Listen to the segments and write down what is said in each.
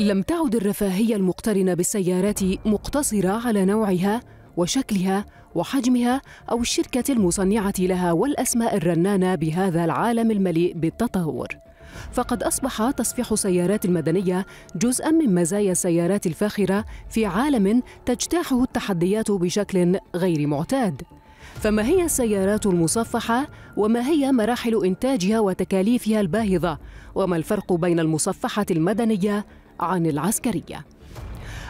لم تعد الرفاهية المقترنة بالسيارات مقتصرة على نوعها وشكلها وحجمها أو الشركة المصنعة لها والأسماء الرنانة بهذا العالم المليء بالتطور. فقد أصبح تصفيح السيارات المدنية جزءاً من مزايا السيارات الفاخرة في عالم تجتاحه التحديات بشكل غير معتاد. فما هي السيارات المصفحة وما هي مراحل إنتاجها وتكاليفها الباهظة وما الفرق بين المصفحة المدنية عن العسكرية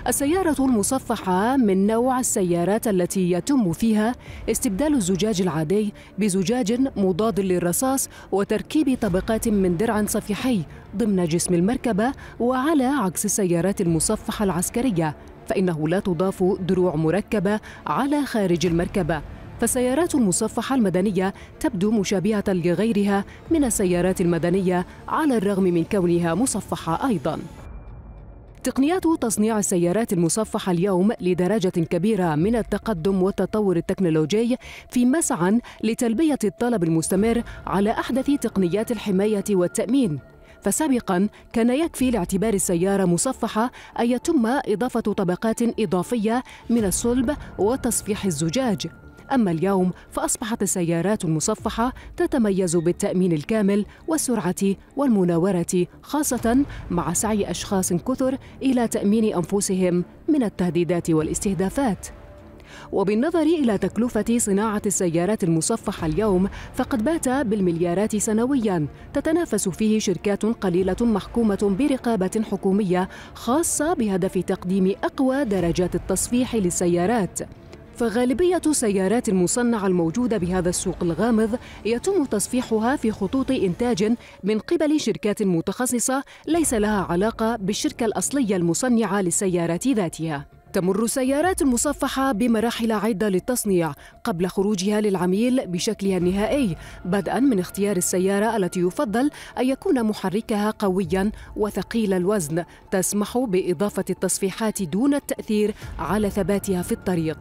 السيارة المصفحة من نوع السيارات التي يتم فيها استبدال الزجاج العادي بزجاج مضاد للرصاص وتركيب طبقات من درع صفيحي ضمن جسم المركبة وعلى عكس السيارات المصفحة العسكرية فإنه لا تضاف دروع مركبة على خارج المركبة فالسيارات المصفحة المدنية تبدو مشابهة لغيرها من السيارات المدنية على الرغم من كونها مصفحة أيضاً تقنيات تصنيع السيارات المصفحة اليوم لدرجة كبيرة من التقدم والتطور التكنولوجي في مسعى لتلبية الطلب المستمر على أحدث تقنيات الحماية والتأمين فسابقا كان يكفي لاعتبار السيارة مصفحة أن يتم إضافة طبقات إضافية من الصلب وتصفيح الزجاج أما اليوم فأصبحت السيارات المصفحة تتميز بالتأمين الكامل والسرعة والمناورة خاصة مع سعي أشخاص كثر إلى تأمين أنفسهم من التهديدات والاستهدافات وبالنظر إلى تكلفة صناعة السيارات المصفحة اليوم فقد بات بالمليارات سنوياً تتنافس فيه شركات قليلة محكومة برقابة حكومية خاصة بهدف تقديم أقوى درجات التصفيح للسيارات فغالبية السيارات المصنعة الموجودة بهذا السوق الغامض يتم تصفيحها في خطوط إنتاج من قبل شركات متخصصة ليس لها علاقة بالشركة الأصلية المصنعة للسيارات ذاتها. تمر السيارات المصفحة بمراحل عدة للتصنيع قبل خروجها للعميل بشكلها النهائي، بدءاً من اختيار السيارة التي يفضل أن يكون محركها قوياً وثقيل الوزن، تسمح بإضافة التصفيحات دون التأثير على ثباتها في الطريق.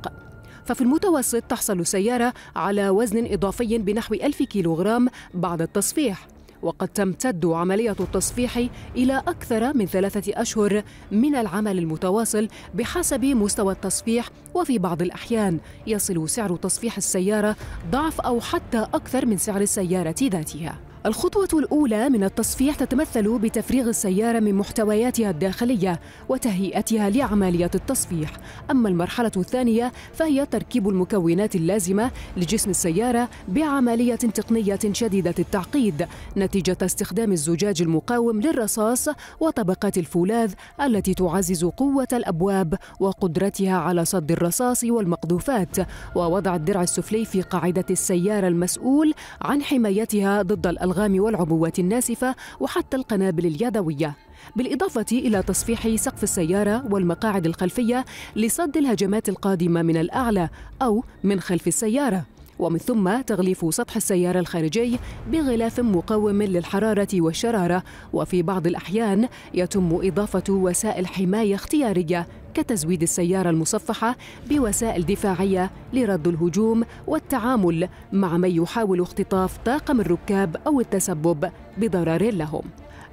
ففي المتوسط تحصل السيارة على وزن إضافي بنحو 1000 كيلوغرام بعد التصفيح وقد تمتد عملية التصفيح إلى أكثر من ثلاثة أشهر من العمل المتواصل بحسب مستوى التصفيح وفي بعض الأحيان يصل سعر تصفيح السيارة ضعف أو حتى أكثر من سعر السيارة ذاتها الخطوة الأولى من التصفيح تتمثل بتفريغ السيارة من محتوياتها الداخلية وتهيئتها لعملية التصفيح، أما المرحلة الثانية فهي تركيب المكونات اللازمة لجسم السيارة بعملية تقنية شديدة التعقيد نتيجة استخدام الزجاج المقاوم للرصاص وطبقات الفولاذ التي تعزز قوة الأبواب وقدرتها على صد الرصاص والمقذوفات، ووضع الدرع السفلي في قاعدة السيارة المسؤول عن حمايتها ضد الألغام الألغام والعبوات الناسفة وحتى القنابل اليدوية بالإضافة إلى تصفيح سقف السيارة والمقاعد الخلفية لصد الهجمات القادمة من الأعلى أو من خلف السيارة ومن ثم تغليف سطح السيارة الخارجي بغلاف مقاوم للحرارة والشرارة وفي بعض الأحيان يتم إضافة وسائل حماية اختيارية كتزويد السيارة المصفحة بوسائل دفاعية لرد الهجوم والتعامل مع من يحاول اختطاف طاقم الركاب أو التسبب بضرر لهم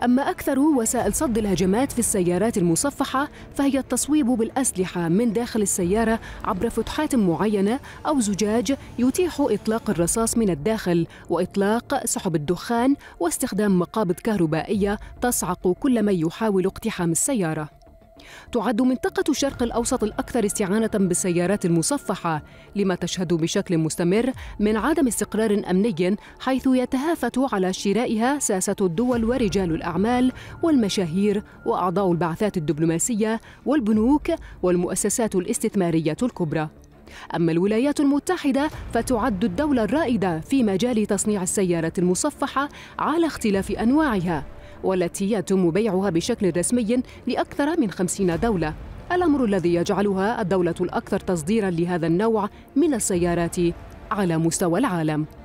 أما أكثر وسائل صد الهجمات في السيارات المصفحة فهي التصويب بالأسلحة من داخل السيارة عبر فتحات معينة أو زجاج يتيح إطلاق الرصاص من الداخل وإطلاق سحب الدخان واستخدام مقابض كهربائية تصعق كل من يحاول اقتحام السيارة تعد منطقة الشرق الأوسط الأكثر استعانة بالسيارات المصفحة لما تشهد بشكل مستمر من عدم استقرار أمني حيث يتهافت على شرائها ساسة الدول ورجال الأعمال والمشاهير وأعضاء البعثات الدبلوماسية والبنوك والمؤسسات الاستثمارية الكبرى أما الولايات المتحدة فتعد الدولة الرائدة في مجال تصنيع السيارة المصفحة على اختلاف أنواعها والتي يتم بيعها بشكل رسمي لأكثر من خمسين دولة الأمر الذي يجعلها الدولة الأكثر تصديرا لهذا النوع من السيارات على مستوى العالم